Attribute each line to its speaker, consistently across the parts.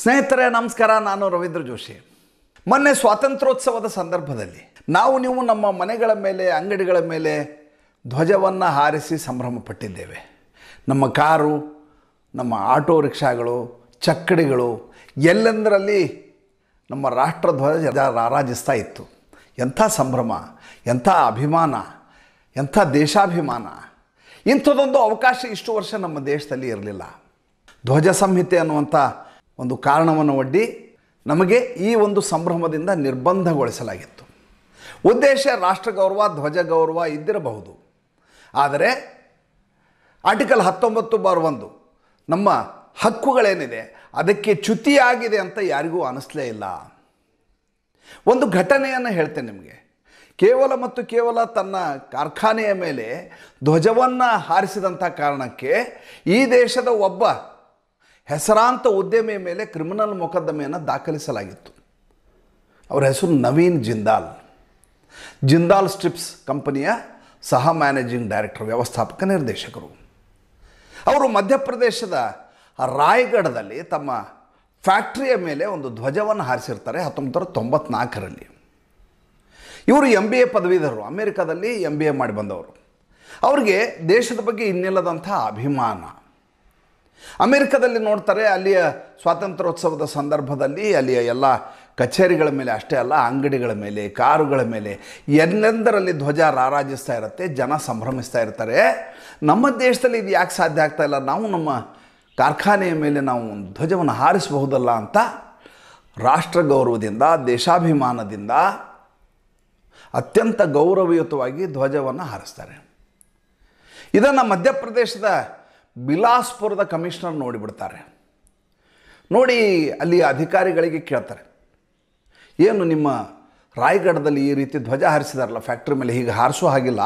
Speaker 1: ಸ್ನೇಹಿತರೆ ನಮಸ್ಕಾರ ನಾನು ರವೀಂದ್ರ ಜೋಶಿ ಮೊನ್ನೆ ಸ್ವಾತಂತ್ರ್ಯೋತ್ಸವದ ಸಂದರ್ಭದಲ್ಲಿ ನಾವು ನೀವು ನಮ್ಮ ಮನೆಗಳ ಮೇಲೆ ಅಂಗಡಿಗಳ ಮೇಲೆ ಧ್ವಜವನ್ನು ಹಾರಿಸಿ ಸಂಭ್ರಮಪಟ್ಟಿದ್ದೇವೆ ನಮ್ಮ ಕಾರು ನಮ್ಮ ಆಟೋ ರಿಕ್ಷಾಗಳು ಚಕ್ಕಡಿಗಳು ಎಲ್ಲೆಂದರಲ್ಲಿ ನಮ್ಮ ರಾಷ್ಟ್ರ ಧ್ವಜ ರಾರಾಜಿಸ್ತಾ ಇತ್ತು ಎಂಥ ಸಂಭ್ರಮ ಎಂಥ ಅಭಿಮಾನ ಎಂಥ ದೇಶಾಭಿಮಾನ ಇಂಥದ್ದೊಂದು ಅವಕಾಶ ಇಷ್ಟು ವರ್ಷ ನಮ್ಮ ದೇಶದಲ್ಲಿ ಇರಲಿಲ್ಲ ಧ್ವಜ ಸಂಹಿತೆ ಅನ್ನುವಂಥ ಒಂದು ಕಾರಣವನ್ನು ಒಡ್ಡಿ ನಮಗೆ ಈ ಒಂದು ಸಂಭ್ರಮದಿಂದ ನಿರ್ಬಂಧಗೊಳಿಸಲಾಗಿತ್ತು ಉದ್ದೇಶ ರಾಷ್ಟ್ರ ಗೌರವ ಧ್ವಜ ಗೌರವ ಇದ್ದಿರಬಹುದು ಆದರೆ ಆರ್ಟಿಕಲ್ ಹತ್ತೊಂಬತ್ತು ಬಾರ್ ಒಂದು ನಮ್ಮ ಹಕ್ಕುಗಳೇನಿದೆ ಅದಕ್ಕೆ ಚ್ಯುತಿಯಾಗಿದೆ ಅಂತ ಯಾರಿಗೂ ಅನಿಸ್ಲೇ ಇಲ್ಲ ಒಂದು ಘಟನೆಯನ್ನು ಹೇಳ್ತೇನೆ ನಿಮಗೆ ಕೇವಲ ಮತ್ತು ಕೇವಲ ತನ್ನ ಕಾರ್ಖಾನೆಯ ಮೇಲೆ ಧ್ವಜವನ್ನು ಹಾರಿಸಿದಂಥ ಕಾರಣಕ್ಕೆ ಈ ದೇಶದ ಒಬ್ಬ ಹೆಸರಾಂತ ಉದ್ಯಮಿಯ ಮೇಲೆ ಕ್ರಿಮಿನಲ್ ಮೊಕದ್ದಮೆಯನ್ನು ದಾಖಲಿಸಲಾಗಿತ್ತು ಅವರ ಹೆಸರು ನವೀನ್ ಜಿಂದಾಲ್ ಜಿಂದಾಲ್ ಸ್ಟ್ರಿಪ್ಸ್ ಕಂಪನಿಯ ಸಹ ಮ್ಯಾನೇಜಿಂಗ್ ಡೈರೆಕ್ಟರ್ ವ್ಯವಸ್ಥಾಪಕ ನಿರ್ದೇಶಕರು ಅವರು ಮಧ್ಯಪ್ರದೇಶದ ರಾಯ್ಗಢದಲ್ಲಿ ತಮ್ಮ ಫ್ಯಾಕ್ಟ್ರಿಯ ಮೇಲೆ ಒಂದು ಧ್ವಜವನ್ನು ಹಾರಿಸಿರ್ತಾರೆ ಹತ್ತೊಂಬತ್ತು ನೂರ ತೊಂಬತ್ನಾಲ್ಕರಲ್ಲಿ ಇವರು ಎಮ್ ಬಿ ಎ ಪದವೀಧರರು ಅಮೇರಿಕಾದಲ್ಲಿ ಎಮ್ ಬಿ ಎ ಮಾಡಿ ಬಂದವರು ಅವರಿಗೆ ದೇಶದ ಬಗ್ಗೆ ಇನ್ನಿಲ್ಲದಂಥ ಅಭಿಮಾನ ಅಮೆರಿಕದಲ್ಲಿ ನೋಡ್ತಾರೆ ಅಲ್ಲಿಯ ಸ್ವಾತಂತ್ರ್ಯೋತ್ಸವದ ಸಂದರ್ಭದಲ್ಲಿ ಅಲ್ಲಿಯ ಎಲ್ಲ ಕಚೇರಿಗಳ ಮೇಲೆ ಅಷ್ಟೇ ಅಲ್ಲ ಅಂಗಡಿಗಳ ಮೇಲೆ ಕಾರುಗಳ ಮೇಲೆ ಎಲ್ಲೆಂದರಲ್ಲಿ ಧ್ವಜ ರಾರಾಜಿಸ್ತಾ ಇರುತ್ತೆ ಜನ ಸಂಭ್ರಮಿಸ್ತಾ ಇರ್ತಾರೆ ನಮ್ಮ ದೇಶದಲ್ಲಿ ಇದು ಯಾಕೆ ಸಾಧ್ಯ ಆಗ್ತಾ ಇಲ್ಲ ನಾವು ನಮ್ಮ ಕಾರ್ಖಾನೆಯ ಮೇಲೆ ನಾವು ಧ್ವಜವನ್ನು ಹಾರಿಸಬಹುದಲ್ಲ ಅಂತ ರಾಷ್ಟ್ರ ಗೌರವದಿಂದ ದೇಶಾಭಿಮಾನದಿಂದ ಅತ್ಯಂತ ಗೌರವಯುತವಾಗಿ ಧ್ವಜವನ್ನು ಹಾರಿಸ್ತಾರೆ ಇದನ್ನು ಮಧ್ಯಪ್ರದೇಶದ ಬಿಲಾಸ್ಪುರದ ಕಮಿಷನರ್ ನೋಡಿಬಿಡ್ತಾರೆ ನೋಡಿ ಅಲ್ಲಿ ಅಧಿಕಾರಿಗಳಿಗೆ ಕೇಳ್ತಾರೆ ಏನು ನಿಮ್ಮ ರಾಯಗಢದಲ್ಲಿ ಈ ರೀತಿ ಧ್ವಜ ಹಾರಿಸಿದಾರಲ್ಲ ಫ್ಯಾಕ್ಟ್ರಿ ಮೇಲೆ ಹೀಗೆ ಹಾರಿಸೋ ಹಾಗಿಲ್ಲ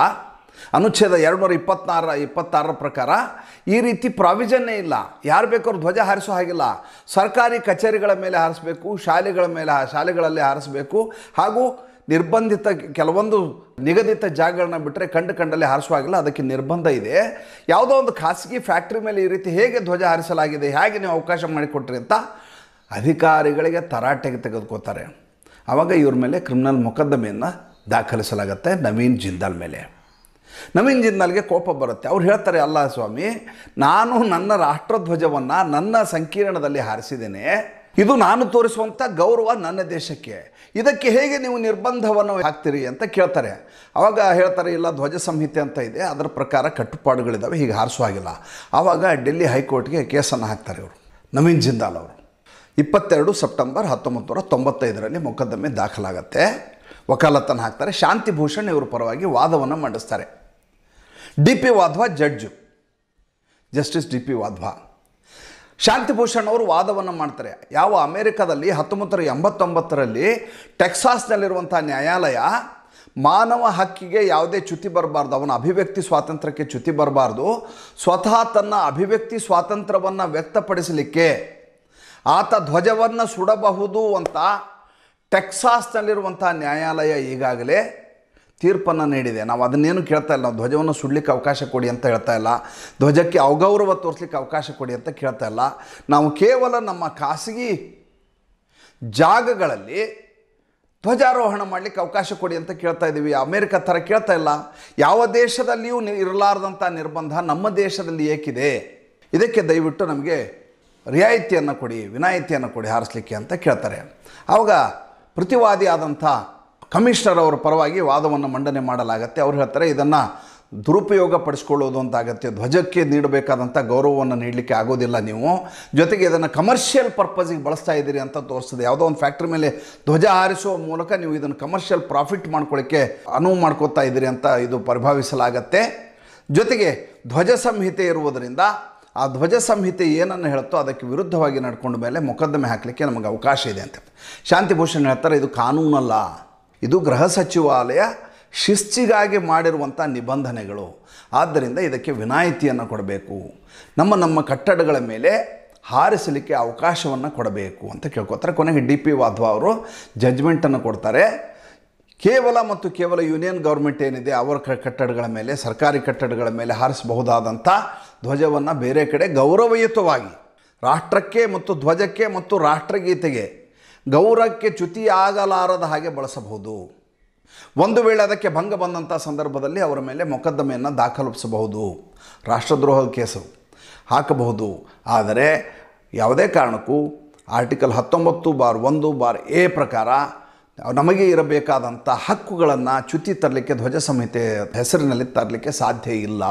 Speaker 1: ಅನುಚ್ಛೇದ ಎರಡುನೂರ ಇಪ್ಪತ್ತಾರ ಇಪ್ಪತ್ತಾರರ ಪ್ರಕಾರ ಈ ರೀತಿ ಪ್ರಾವಿಷನ್ನೇ ಇಲ್ಲ ಯಾರು ಬೇಕಾದ್ರು ಧ್ವಜ ಹಾರಿಸೋ ಹಾಗಿಲ್ಲ ಸರ್ಕಾರಿ ಕಚೇರಿಗಳ ಮೇಲೆ ಹಾರಿಸಬೇಕು ಶಾಲೆಗಳ ಮೇಲೆ ಶಾಲೆಗಳಲ್ಲಿ ಹಾರಿಸಬೇಕು ಹಾಗೂ ನಿರ್ಬಂಧಿತ ಕೆಲವೊಂದು ನಿಗದಿತ ಜಾಗಗಳನ್ನ ಬಿಟ್ಟರೆ ಕಂಡು ಕಂಡಲ್ಲಿ ಹಾರಿಸುವಾಗಿಲ್ಲ ಅದಕ್ಕೆ ನಿರ್ಬಂಧ ಇದೆ ಯಾವುದೋ ಒಂದು ಖಾಸಗಿ ಫ್ಯಾಕ್ಟ್ರಿ ಮೇಲೆ ಈ ರೀತಿ ಹೇಗೆ ಧ್ವಜ ಹಾರಿಸಲಾಗಿದೆ ಹೇಗೆ ನೀವು ಅವಕಾಶ ಮಾಡಿಕೊಟ್ರಿ ಅಂತ ಅಧಿಕಾರಿಗಳಿಗೆ ತರಾಟೆಗೆ ತೆಗೆದುಕೋತಾರೆ ಆವಾಗ ಇವ್ರ ಮೇಲೆ ಕ್ರಿಮಿನಲ್ ಮೊಕದ್ದಮೆಯನ್ನು ದಾಖಲಿಸಲಾಗುತ್ತೆ ನವೀನ್ ಜಿಂದಾಲ್ ಮೇಲೆ ನವೀನ್ ಜಿಂದಾಲ್ಗೆ ಕೋಪ ಬರುತ್ತೆ ಅವ್ರು ಹೇಳ್ತಾರೆ ಅಲ್ಲ ಸ್ವಾಮಿ ನಾನು ನನ್ನ ರಾಷ್ಟ್ರಧ್ವಜವನ್ನು ನನ್ನ ಸಂಕೀರ್ಣದಲ್ಲಿ ಹಾರಿಸಿದ್ದೇನೆ ಇದು ನಾನು ತೋರಿಸುವಂಥ ಗೌರವ ನನ್ನ ದೇಶಕ್ಕೆ ಇದಕ್ಕೆ ಹೇಗೆ ನೀವು ನಿರ್ಬಂಧವನ್ನು ಹಾಕ್ತೀರಿ ಅಂತ ಕೇಳ್ತಾರೆ ಆವಾಗ ಹೇಳ್ತಾರೆ ಇಲ್ಲ ಧ್ವಜ ಸಂಹಿತೆ ಅಂತ ಇದೆ ಅದರ ಪ್ರಕಾರ ಕಟ್ಟುಪಾಡುಗಳಿದ್ದಾವೆ ಹೀಗೆ ಆಗಿಲ್ಲ ಆವಾಗ ಡೆಲ್ಲಿ ಹೈಕೋರ್ಟ್ಗೆ ಕೇಸನ್ನು ಹಾಕ್ತಾರೆ ಇವರು ನವೀನ್ ಜಿಂದಾಲ್ ಅವರು ಇಪ್ಪತ್ತೆರಡು ಸೆಪ್ಟೆಂಬರ್ ಹತ್ತೊಂಬತ್ತು ನೂರ ತೊಂಬತ್ತೈದರಲ್ಲಿ ಮೊಕದ್ದಮೆ ದಾಖಲಾಗತ್ತೆ ವಕಾಲತ್ತನ್ನು ಹಾಕ್ತಾರೆ ಶಾಂತಿ ಭೂಷಣ್ ಇವರ ಪರವಾಗಿ ವಾದವನ್ನು ಮಂಡಿಸ್ತಾರೆ D P Wadhwa judge justice D P Wadhwa Shanti Bhushan ಅವರು ವಾದವನ್ನು ಮಾಡ್ತಾರೆ ಯಾವ ಅಮೇರಿಕಾದಲ್ಲಿ ಹತ್ತೊಂಬತ್ತರ ಎಂಬತ್ತೊಂಬತ್ತರಲ್ಲಿ ಟೆಕ್ಸಾಸ್ನಲ್ಲಿರುವಂಥ ನ್ಯಾಯಾಲಯ ಮಾನವ ಹಕ್ಕಿಗೆ ಯಾವುದೇ ಚ್ಯುತಿ ಬರಬಾರ್ದು ಅವನ ಅಭಿವ್ಯಕ್ತಿ ಸ್ವಾತಂತ್ರ್ಯಕ್ಕೆ ಚ್ಯುತಿ ಬರಬಾರ್ದು ಸ್ವತಃ ತನ್ನ ಅಭಿವ್ಯಕ್ತಿ ಸ್ವಾತಂತ್ರ್ಯವನ್ನು ವ್ಯಕ್ತಪಡಿಸಲಿಕ್ಕೆ ಆತ ಧ್ವಜವನ್ನು ಸುಡಬಹುದು ಅಂತ ಟೆಕ್ಸಾಸ್ನಲ್ಲಿರುವಂಥ ನ್ಯಾಯಾಲಯ ಈಗಾಗಲೇ ತೀರ್ಪನ್ನು ನೀಡಿದೆ ನಾವು ಅದನ್ನೇನು ಕೇಳ್ತಾ ಇಲ್ಲ ನಾವು ಧ್ವಜವನ್ನು ಸುಡಲಿಕ್ಕೆ ಅವಕಾಶ ಕೊಡಿ ಅಂತ ಹೇಳ್ತಾ ಇಲ್ಲ ಧ್ವಜಕ್ಕೆ ಅವಗೌರವ ತೋರಿಸ್ಲಿಕ್ಕೆ ಅವಕಾಶ ಕೊಡಿ ಅಂತ ಕೇಳ್ತಾ ಇಲ್ಲ ನಾವು ಕೇವಲ ನಮ್ಮ ಖಾಸಗಿ ಜಾಗಗಳಲ್ಲಿ ಧ್ವಜಾರೋಹಣ ಮಾಡಲಿಕ್ಕೆ ಅವಕಾಶ ಕೊಡಿ ಅಂತ ಕೇಳ್ತಾ ಇದ್ದೀವಿ ಅಮೇರಿಕ ಥರ ಕೇಳ್ತಾ ಇಲ್ಲ ಯಾವ ದೇಶದಲ್ಲಿಯೂ ಇರಲಾರ್ದಂಥ ನಿರ್ಬಂಧ ನಮ್ಮ ದೇಶದಲ್ಲಿ ಏಕಿದೆ ಇದಕ್ಕೆ ದಯವಿಟ್ಟು ನಮಗೆ ರಿಯಾಯಿತಿಯನ್ನು ಕೊಡಿ ವಿನಾಯಿತಿಯನ್ನು ಕೊಡಿ ಹಾರಿಸ್ಲಿಕ್ಕೆ ಅಂತ ಕೇಳ್ತಾರೆ ಆವಾಗ ಪ್ರತಿವಾದಿ ಆದಂಥ ಕಮಿಷನರ್ ಅವರ ಪರವಾಗಿ ವಾದವನ್ನು ಮಂಡನೆ ಮಾಡಲಾಗತ್ತೆ ಅವ್ರು ಹೇಳ್ತಾರೆ ಇದನ್ನು ದುರುಪಯೋಗ ಪಡಿಸ್ಕೊಳ್ಳೋದು ಅಂತ ಆಗತ್ತೆ ಧ್ವಜಕ್ಕೆ ನೀಡಬೇಕಾದಂಥ ಗೌರವವನ್ನು ನೀಡಲಿಕ್ಕೆ ಆಗೋದಿಲ್ಲ ನೀವು ಜೊತೆಗೆ ಇದನ್ನು ಕಮರ್ಷಿಯಲ್ ಪರ್ಪಸಿಗೆ ಬಳಸ್ತಾ ಇದ್ದೀರಿ ಅಂತ ತೋರಿಸ್ತದೆ ಯಾವುದೋ ಒಂದು ಫ್ಯಾಕ್ಟ್ರಿ ಮೇಲೆ ಧ್ವಜ ಹಾರಿಸುವ ಮೂಲಕ ನೀವು ಇದನ್ನು ಕಮರ್ಷಿಯಲ್ ಪ್ರಾಫಿಟ್ ಮಾಡ್ಕೊಳ್ಳಿಕ್ಕೆ ಅನುವು ಮಾಡ್ಕೋತಾ ಇದ್ದೀರಿ ಅಂತ ಇದು ಪರಿಭಾವಿಸಲಾಗತ್ತೆ ಜೊತೆಗೆ ಧ್ವಜ ಸಂಹಿತೆ ಇರುವುದರಿಂದ ಆ ಧ್ವಜ ಸಂಹಿತೆ ಏನನ್ನು ಹೇಳುತ್ತೋ ಅದಕ್ಕೆ ವಿರುದ್ಧವಾಗಿ ನಡ್ಕೊಂಡ ಮೇಲೆ ಮೊಕದ್ದಮೆ ಹಾಕಲಿಕ್ಕೆ ನಮಗೆ ಅವಕಾಶ ಇದೆ ಅಂತ ಶಾಂತಿಭೂಷಣ್ ಹೇಳ್ತಾರೆ ಇದು ಕಾನೂನಲ್ಲ ಇದು ಗೃಹ ಸಚಿವಾಲಯ ಶಿಸ್ತಿಗಾಗಿ ಮಾಡಿರುವಂಥ ನಿಬಂಧನೆಗಳು ಆದ್ದರಿಂದ ಇದಕ್ಕೆ ವಿನಾಯಿತಿಯನ್ನು ಕೊಡಬೇಕು ನಮ್ಮ ನಮ್ಮ ಕಟ್ಟಡಗಳ ಮೇಲೆ ಹಾರಿಸಲಿಕ್ಕೆ ಅವಕಾಶವನ್ನು ಕೊಡಬೇಕು ಅಂತ ಕೇಳ್ಕೊತಾರೆ ಕೊನೆಗೆ ಡಿ ಪಿ ವಾಧ್ವಾ ಅವರು ಜಜ್ಮೆಂಟನ್ನು ಕೊಡ್ತಾರೆ ಕೇವಲ ಮತ್ತು ಕೇವಲ ಯೂನಿಯನ್ ಗೌರ್ಮೆಂಟ್ ಏನಿದೆ ಅವರ ಕಟ್ಟಡಗಳ ಮೇಲೆ ಸರ್ಕಾರಿ ಕಟ್ಟಡಗಳ ಮೇಲೆ ಹಾರಿಸಬಹುದಾದಂಥ ಧ್ವಜವನ್ನು ಬೇರೆ ಕಡೆ ಗೌರವಯುತವಾಗಿ ರಾಷ್ಟ್ರಕ್ಕೆ ಮತ್ತು ಧ್ವಜಕ್ಕೆ ಮತ್ತು ರಾಷ್ಟ್ರಗೀತೆಗೆ ಗೌರವಕ್ಕೆ ಚ್ಯುತಿಯಾಗಲಾರದ ಆಗಲಾರದ ಹಾಗೆ ಬಳಸಬಹುದು ಒಂದು ವೇಳೆ ಅದಕ್ಕೆ ಭಂಗ ಬಂದಂಥ ಸಂದರ್ಭದಲ್ಲಿ ಅವರ ಮೇಲೆ ಮೊಕದ್ದಮೆಯನ್ನು ದಾಖಲಿಸಬಹುದು ರಾಷ್ಟ್ರದ್ರೋಹದ ಕೇಸು ಹಾಕಬಹುದು ಆದರೆ ಯಾವುದೇ ಕಾರಣಕ್ಕೂ ಆರ್ಟಿಕಲ್ ಹತ್ತೊಂಬತ್ತು ಬಾರ್ ಒಂದು ಬಾರ್ ಎ ಪ್ರಕಾರ ನಮಗೆ ಇರಬೇಕಾದಂಥ ಹಕ್ಕುಗಳನ್ನು ಚ್ಯುತಿ ತರಲಿಕ್ಕೆ ಧ್ವಜ ಸಂಹಿತೆ ಹೆಸರಿನಲ್ಲಿ ತರಲಿಕ್ಕೆ ಸಾಧ್ಯ ಇಲ್ಲ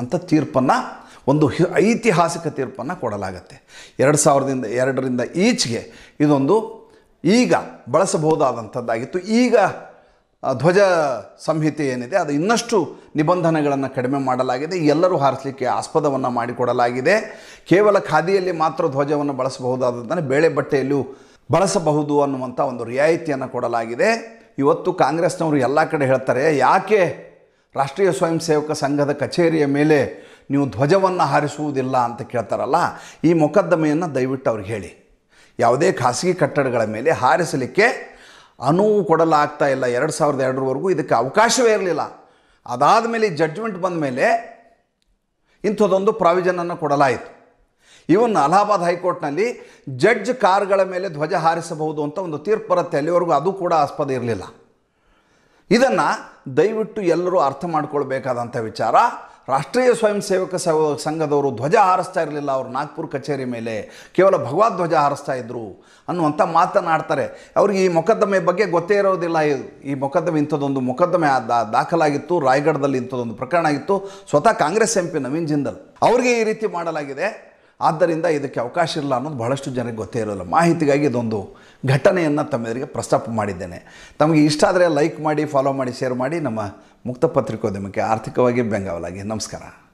Speaker 1: ಅಂತ ತೀರ್ಪನ್ನು ಒಂದು ಐತಿಹಾಸಿಕ ತೀರ್ಪನ್ನು ಕೊಡಲಾಗತ್ತೆ ಎರಡು ಸಾವಿರದಿಂದ ಎರಡರಿಂದ ಈಚೆಗೆ ಇದೊಂದು ಈಗ ಬಳಸಬಹುದಾದಂಥದ್ದಾಗಿತ್ತು ಈಗ ಧ್ವಜ ಸಂಹಿತೆ ಏನಿದೆ ಅದು ಇನ್ನಷ್ಟು ನಿಬಂಧನೆಗಳನ್ನು ಕಡಿಮೆ ಮಾಡಲಾಗಿದೆ ಎಲ್ಲರೂ ಹಾರಿಸಲಿಕ್ಕೆ ಆಸ್ಪದವನ್ನು ಮಾಡಿಕೊಡಲಾಗಿದೆ ಕೇವಲ ಖಾದಿಯಲ್ಲಿ ಮಾತ್ರ ಧ್ವಜವನ್ನು ಬಳಸಬಹುದಾದಂಥ ಬೇಳೆ ಬಟ್ಟೆಯಲ್ಲೂ ಬಳಸಬಹುದು ಅನ್ನುವಂಥ ಒಂದು ರಿಯಾಯಿತಿಯನ್ನು ಕೊಡಲಾಗಿದೆ ಇವತ್ತು ಕಾಂಗ್ರೆಸ್ನವರು ಎಲ್ಲ ಕಡೆ ಹೇಳ್ತಾರೆ ಯಾಕೆ ರಾಷ್ಟ್ರೀಯ ಸ್ವಯಂ ಸೇವಕ ಸಂಘದ ಕಚೇರಿಯ ಮೇಲೆ ನೀವು ಧ್ವಜವನ್ನು ಹಾರಿಸುವುದಿಲ್ಲ ಅಂತ ಕೇಳ್ತಾರಲ್ಲ ಈ ಮೊಕದ್ದಮೆಯನ್ನು ದಯವಿಟ್ಟು ಅವ್ರಿಗೆ ಹೇಳಿ ಯಾವುದೇ ಖಾಸಗಿ ಕಟ್ಟಡಗಳ ಮೇಲೆ ಹಾರಿಸಲಿಕ್ಕೆ ಅನುವು ಕೊಡಲಾಗ್ತಾ ಇಲ್ಲ ಎರಡು ಸಾವಿರದ ಎರಡರವರೆಗೂ ಇದಕ್ಕೆ ಅವಕಾಶವೇ ಇರಲಿಲ್ಲ ಅದಾದ ಮೇಲೆ ಈ ಜಡ್ಜ್ಮೆಂಟ್ ಬಂದ ಮೇಲೆ ಇಂಥದ್ದೊಂದು ಪ್ರಾವಿಜನನ್ನು ಕೊಡಲಾಯಿತು ಇವನ್ ಅಲಹಾಬಾದ್ ಹೈಕೋರ್ಟ್ನಲ್ಲಿ ಜಡ್ಜ್ ಕಾರ್ಗಳ ಮೇಲೆ ಧ್ವಜ ಹಾರಿಸಬಹುದು ಅಂತ ಒಂದು ತೀರ್ಪು ಬರುತ್ತೆ ಅಲ್ಲಿವರೆಗೂ ಅದು ಕೂಡ ಆಸ್ಪದ ಇರಲಿಲ್ಲ ಇದನ್ನು ದಯವಿಟ್ಟು ಎಲ್ಲರೂ ಅರ್ಥ ಮಾಡ್ಕೊಳ್ಬೇಕಾದಂಥ ವಿಚಾರ ರಾಷ್ಟ್ರೀಯ ಸ್ವಯಂ ಸೇವಕ ಸಂಘದವರು ಧ್ವಜ ಹಾರಿಸ್ತಾ ಇರಲಿಲ್ಲ ಅವರು ನಾಗ್ಪುರ್ ಕಚೇರಿ ಮೇಲೆ ಕೇವಲ ಭಗವದ್ ಧ್ವಜ ಹಾರಿಸ್ತಾ ಇದ್ದರು ಅನ್ನುವಂಥ ಮಾತನಾಡ್ತಾರೆ ಅವ್ರಿಗೆ ಈ ಮೊಕದ್ದಮೆ ಬಗ್ಗೆ ಗೊತ್ತೇ ಇರೋದಿಲ್ಲ ಈ ಮೊಕದ್ದಮೆ ಇಂಥದ್ದೊಂದು ಮೊಕದ್ದಮೆ ಆದ ದಾಖಲಾಗಿತ್ತು ರಾಯಗಢದಲ್ಲಿ ಇಂಥದ್ದೊಂದು ಪ್ರಕರಣ ಆಗಿತ್ತು ಸ್ವತಃ ಕಾಂಗ್ರೆಸ್ ಎಂ ಪಿ ನವೀನ್ ಜಿಂದಲ್ ಅವ್ರಿಗೆ ಈ ರೀತಿ ಮಾಡಲಾಗಿದೆ ಆದ್ದರಿಂದ ಇದಕ್ಕೆ ಅವಕಾಶ ಇಲ್ಲ ಅನ್ನೋದು ಬಹಳಷ್ಟು ಜನಕ್ಕೆ ಗೊತ್ತೇ ಇರೋಲ್ಲ ಮಾಹಿತಿಗಾಗಿ ಇದೊಂದು ಘಟನೆಯನ್ನು ತಮ್ಮೆದರಿಗೆ ಪ್ರಸ್ತಾಪ ಮಾಡಿದ್ದೇನೆ ತಮಗೆ ಇಷ್ಟ ಆದರೆ ಲೈಕ್ ಮಾಡಿ ಫಾಲೋ ಮಾಡಿ ಶೇರ್ ಮಾಡಿ ನಮ್ಮ ಮುಕ್ತ ಪತ್ರಿಕೋದ್ಯಮಕ್ಕೆ ಆರ್ಥಿಕವಾಗಿ ಬೆಂಗಾವಲಾಗಿ ನಮಸ್ಕಾರ